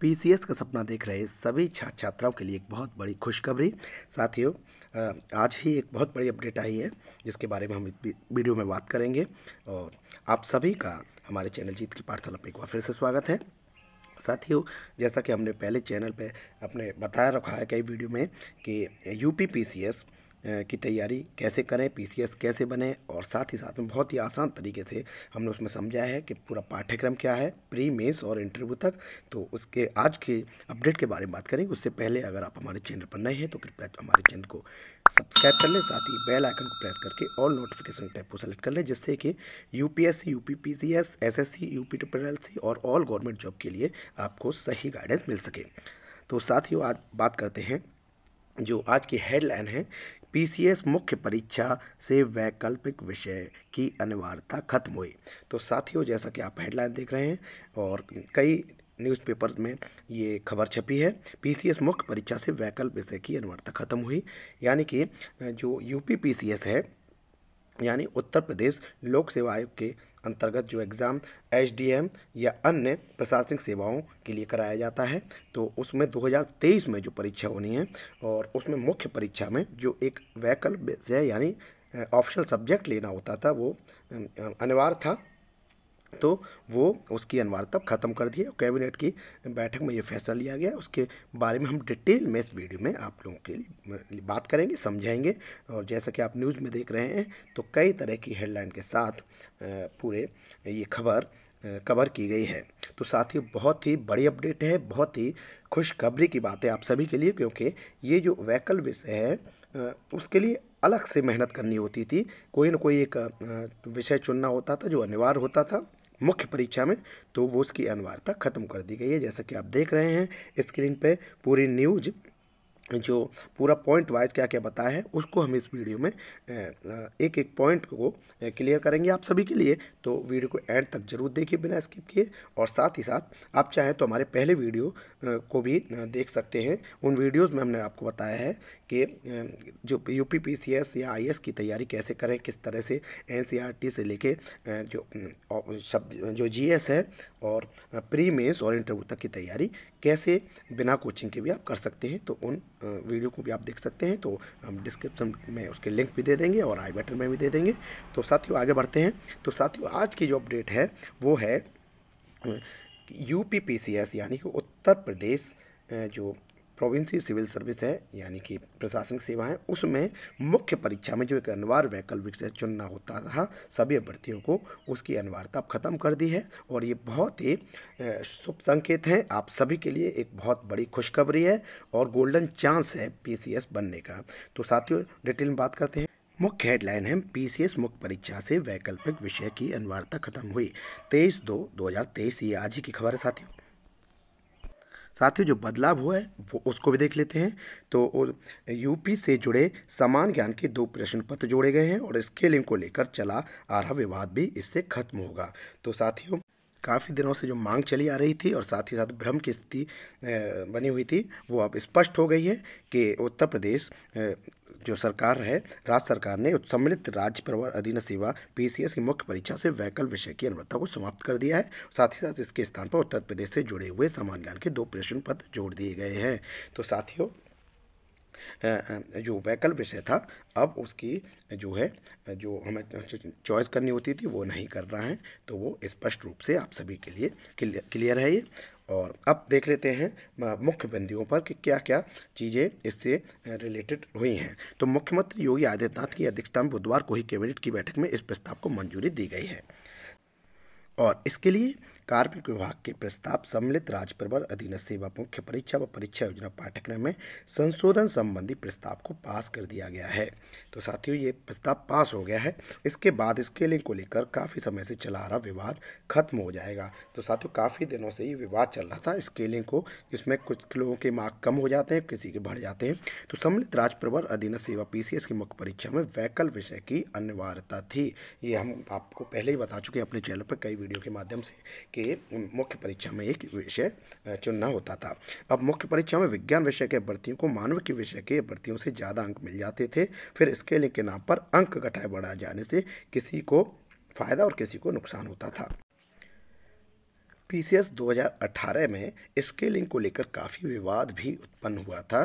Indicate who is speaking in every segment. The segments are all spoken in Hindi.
Speaker 1: पीसीएस का सपना देख रहे सभी छात्र छात्राओं के लिए एक बहुत बड़ी खुशखबरी साथियों आज ही एक बहुत बड़ी अपडेट आई है जिसके बारे में हम इस वीडियो में बात करेंगे और आप सभी का हमारे चैनल जीत की पाठशाला पर एक बार फिर से स्वागत है साथियों जैसा कि हमने पहले चैनल पे अपने बताया रखा है कई वीडियो में कि U P P C S की तैयारी कैसे करें पीसीएस कैसे बने और साथ ही साथ में बहुत ही आसान तरीके से हमने उसमें समझाया है कि पूरा पाठ्यक्रम क्या है प्री मेस और इंटरव्यू तक तो उसके आज के अपडेट के बारे में बात करेंगे उससे पहले अगर आप हमारे चैनल पर नए हैं तो कृपया हमारे चैनल को सब्सक्राइब कर लें साथ ही बेल आइकन को प्रेस करके ऑल नोटिफिकेशन टैप को सेलेक्ट कर लें जिससे कि U P SSC L C और ऑल गवर्नमेंट जॉब के लिए आपको सही गाइडेंस मिल सके तो साथियों आज बात करते हैं जो आज की हेडलाइन है पीसीएस मुख्य परीक्षा से वैकल्पिक विषय की अनिवार्यता खत्म हुई तो साथियों जैसा कि आप हेडलाइन देख रहे हैं और कई न्यूज़पेपर में ये खबर छपी है पीसीएस मुख्य परीक्षा से वैकल्पिक विषय की अनिवार्यता खत्म हुई यानी कि जो यूपी पीसीएस है यानी उत्तर प्रदेश लोक सेवा आयोग के अंतर्गत जो एग्ज़ाम एच या अन्य प्रशासनिक सेवाओं के लिए कराया जाता है तो उसमें 2023 में जो परीक्षा होनी है और उसमें मुख्य परीक्षा में जो एक वैकल्प विषय यानी ऑप्शनल सब्जेक्ट लेना होता था वो अनिवार्य था तो वो उसकी अनिवार्यता ख़त्म कर दी है कैबिनेट की बैठक में ये फैसला लिया गया उसके बारे में हम डिटेल में इस वीडियो में आप लोगों के लिए बात करेंगे समझाएंगे और जैसा कि आप न्यूज़ में देख रहे हैं तो कई तरह की हेडलाइन के साथ पूरे ये खबर कवर की गई है तो साथ ही बहुत ही बड़ी अपडेट है बहुत ही खुशखबरी की बात है आप सभी के लिए क्योंकि ये जो वैकल विषय है उसके लिए अलग से मेहनत करनी होती थी कोई ना कोई एक विषय चुनना होता था जो अनिवार्य होता था मुख्य परीक्षा में तो वो उसकी अनिवार्यता खत्म कर दी गई है जैसा कि आप देख रहे हैं स्क्रीन पे पूरी न्यूज जो पूरा पॉइंट वाइज क्या क्या बताया है उसको हम इस वीडियो में एक एक पॉइंट को क्लियर करेंगे आप सभी के लिए तो वीडियो को एंड तक जरूर देखिए बिना स्किप किए और साथ ही साथ आप चाहें तो हमारे पहले वीडियो को भी देख सकते हैं उन वीडियोस में हमने आपको बताया है कि जो U P P C S या आई एस की तैयारी कैसे करें किस तरह से एन सी आर टी से लेके जो सब जो जी एस है और प्री मेन्स और इंटरव्यू तक की तैयारी कैसे बिना कोचिंग के भी आप कर सकते हैं तो उन वीडियो को भी आप देख सकते हैं तो हम डिस्क्रिप्शन में उसके लिंक भी दे देंगे और आई बटन में भी दे देंगे तो साथियों आगे बढ़ते हैं तो साथियों आज की जो अपडेट है वो है U P P C S यानी कि उत्तर प्रदेश जो प्रोविंसी सिविल सर्विस है यानी कि प्रशासनिक सेवा है उसमें मुख्य परीक्षा में जो एक अनिवार्य वैकल्पिक से चुनना होता था सभी अभ्यर्थियों को उसकी अनिवार्यता खत्म कर दी है और ये बहुत ही शुभ संकेत हैं आप सभी के लिए एक बहुत बड़ी खुशखबरी है और गोल्डन चांस है पी बनने का तो साथियों डिटेल में बात करते हैं मुख्य हेडलाइन है पीसीएस मुख्य परीक्षा से वैकल्पिक विषय की अनिवार्यता खत्म हुई 23 दो 2023 ये आज ही की खबर है साथियों साथ ही जो बदलाव हुआ है वो उसको भी देख लेते हैं तो यूपी से जुड़े समान ज्ञान के दो प्रश्न पत्र जोड़े गए हैं और स्केलिंग को लेकर चला आ रहा विवाद भी इससे खत्म होगा तो साथियों काफ़ी दिनों से जो मांग चली आ रही थी और साथ ही साथ भ्रम की स्थिति बनी हुई थी वो अब स्पष्ट हो गई है कि उत्तर प्रदेश जो सरकार है राज्य सरकार ने सम्मिलित राज्य परिवार अधीन सेवा एस की मुख्य परीक्षा से वैकल्प विषय की अनुवत्ता को समाप्त कर दिया है साथ ही साथ इसके स्थान पर उत्तर प्रदेश से जुड़े हुए समान ज्ञान के दो प्रश्न पत्र जोड़ दिए गए हैं तो साथियों जो वैकल्प विषय था अब उसकी जो है जो हमें चॉइस करनी होती थी वो नहीं कर रहा है तो वो स्पष्ट रूप से आप सभी के लिए क्लियर है ये और अब देख लेते हैं मुख्य बिंदुओं पर कि क्या क्या चीज़ें इससे रिलेटेड हुई हैं तो मुख्यमंत्री योगी आदित्यनाथ की अध्यक्षता में बुधवार को ही कैबिनेट की बैठक में इस प्रस्ताव को मंजूरी दी गई है और इसके लिए कार्मिक विभाग के प्रस्ताव सम्मिलित राज्य प्रवर अधीन सेवा मुख्य परीक्षा व परीक्षा योजना पाठ्यक्रम में संशोधन संबंधी प्रस्ताव को पास कर दिया गया है तो साथियों ये प्रस्ताव पास हो गया है इसके बाद स्केलिंग को लेकर काफ़ी समय से चला आ रहा विवाद खत्म हो जाएगा तो साथियों काफ़ी दिनों से ये विवाद चल रहा था स्केलिंग को जिसमें कुछ लोगों के मार्क कम हो जाते हैं किसी के बढ़ जाते हैं तो सम्मिलित राज्य प्रवर अधीन सेवा पी की मुख्य परीक्षा में वैकल्प विषय की अनिवार्यता थी ये हम आपको पहले ही बता चुके हैं अपने चैनल पर कई वीडियो के माध्यम से के मुख्य परीक्षा में एक विषय चुनना होता था अब मुख्य परीक्षा में विज्ञान विषय के अभ्यर्थियों को मानव के विषय के अभ्यर्थियों से ज़्यादा अंक मिल जाते थे फिर स्केलिंग के नाम पर अंक घटाए बढ़ाए जाने से किसी को फ़ायदा और किसी को नुकसान होता था पी 2018 में स्केलिंग को लेकर काफ़ी विवाद भी उत्पन्न हुआ था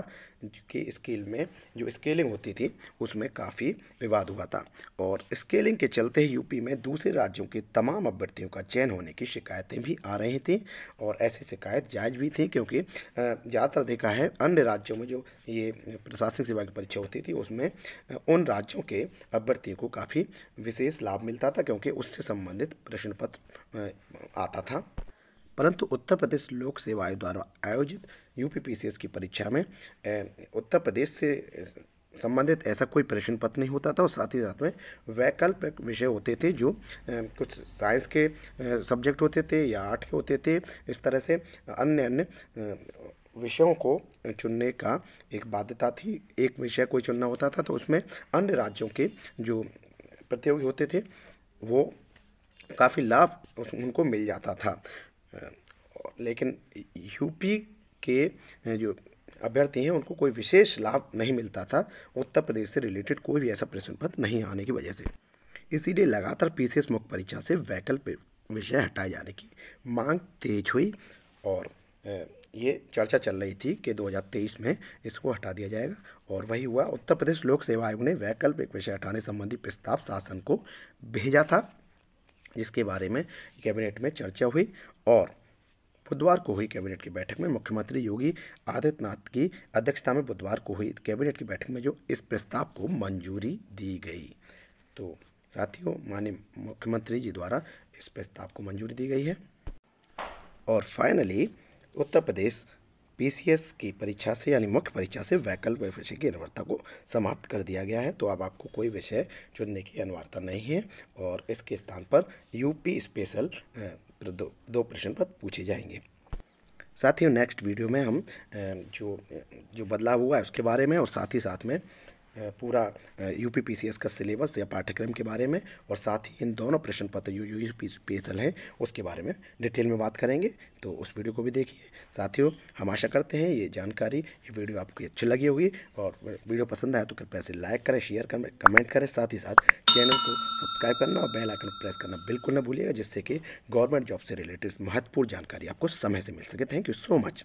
Speaker 1: के स्केल में जो स्केलिंग होती थी उसमें काफ़ी विवाद हुआ था और स्केलिंग के चलते ही यूपी में दूसरे राज्यों के तमाम अभ्यर्थियों का चयन होने की शिकायतें भी आ रही थी और ऐसी शिकायत जायज भी थी क्योंकि ज़्यादातर देखा है अन्य राज्यों में जो ये प्रशासनिक सेवा की परीक्षा होती थी उसमें उन राज्यों के अभ्यर्थियों को काफ़ी विशेष लाभ मिलता था क्योंकि उससे संबंधित प्रश्न पत्र आता था परंतु उत्तर प्रदेश लोक सेवा आयोग द्वारा आयोजित यूपीपीसीएस की परीक्षा में उत्तर प्रदेश से संबंधित ऐसा कोई प्रश्न पत्र नहीं होता था और साथ ही साथ में वैकल्पिक विषय होते थे जो कुछ साइंस के सब्जेक्ट होते थे या आर्ट के होते थे इस तरह से अन्य अन्य विषयों को चुनने का एक बाध्यता थी एक विषय कोई चुनना होता था तो उसमें अन्य राज्यों के जो प्रतियोगी होते थे वो काफ़ी लाभ उनको मिल जाता था लेकिन यूपी के जो अभ्यर्थी हैं उनको कोई विशेष लाभ नहीं मिलता था उत्तर प्रदेश से रिलेटेड कोई भी ऐसा प्रश्न पत्र नहीं आने की वजह से इसीलिए लगातार पीसीएस मुख्य परीक्षा से वैकल्पिक विषय हटाए जाने की मांग तेज हुई और ये चर्चा चल रही थी कि 2023 में इसको हटा दिया जाएगा और वही हुआ उत्तर प्रदेश लोक सेवा आयोग ने वैकल्पिक विषय हटाने संबंधी प्रस्ताव शासन को भेजा था जिसके बारे में कैबिनेट में चर्चा हुई और बुधवार को हुई कैबिनेट की बैठक में मुख्यमंत्री योगी आदित्यनाथ की अध्यक्षता में बुधवार को हुई कैबिनेट की बैठक में जो इस प्रस्ताव को मंजूरी दी गई तो साथियों माननीय मुख्यमंत्री जी द्वारा इस प्रस्ताव को मंजूरी दी गई है और फाइनली उत्तर प्रदेश पीसीएस की परीक्षा से यानी मुख्य परीक्षा से वैकल्पिक विषय की अनिवार्यता को समाप्त कर दिया गया है तो अब आपको कोई विषय चुनने की अनिवार्यता नहीं है और इसके स्थान पर यूपी स्पेशल दो दो प्रश्न पत्र पूछे जाएंगे साथ ही नेक्स्ट वीडियो में हम जो जो बदलाव हुआ है उसके बारे में और साथ ही साथ में पूरा यू का सिलेबस या पाठ्यक्रम के बारे में और साथ ही इन दोनों प्रश्न पत्र जो यू पी हैं उसके बारे में डिटेल में बात करेंगे तो उस वीडियो को भी देखिए साथियों हम आशा करते हैं ये जानकारी ये वीडियो आपको अच्छी लगी होगी और वीडियो पसंद आए तो कृपया से लाइक करें शेयर करें कमेंट करें साथ ही साथ चैनल को सब्सक्राइब करना और बेल आइकन प्रेस करना बिल्कुल ना भूलिएगा जिससे कि गवर्नमेंट जॉब से रिलेटेड महत्वपूर्ण जानकारी आपको समय से मिल सके थैंक यू सो मच